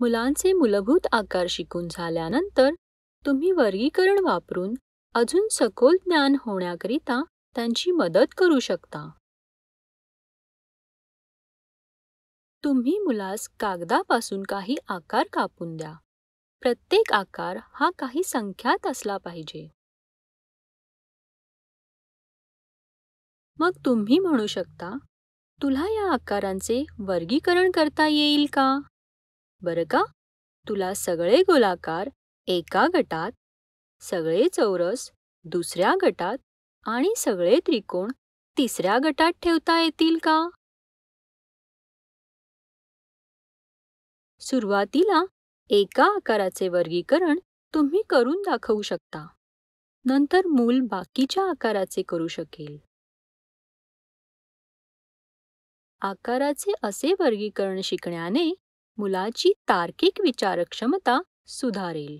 मुलांचे मूलभूत आकार शिकून झाल्यानंतर तुम्ही वर्गीकरण वापरून अजून सखोल ज्ञान होण्याकरिता त्यांची मदत करू शकता तुम्ही मुलास कागदापासून काही आकार कापून द्या प्रत्येक आकार हा काही संख्यात असला पाहिजे मग तुम्ही म्हणू शकता तुला या आकारांचे वर्गीकरण करता येईल का बरं का तुला सगळे गोलाकार एका गटात सगळे चौरस दुसऱ्या गटात आणि सगळे त्रिकोण तिसऱ्या गटात ठेवता येतील का सुरुवातीला एका आकाराचे वर्गीकरण तुम्ही करून दाखवू शकता नंतर मूल बाकीच्या आकाराचे करू शकेल आकाराचे असे वर्गीकरण शिकण्याने मुलाची तार्किक विचारक्षमता सुधारेल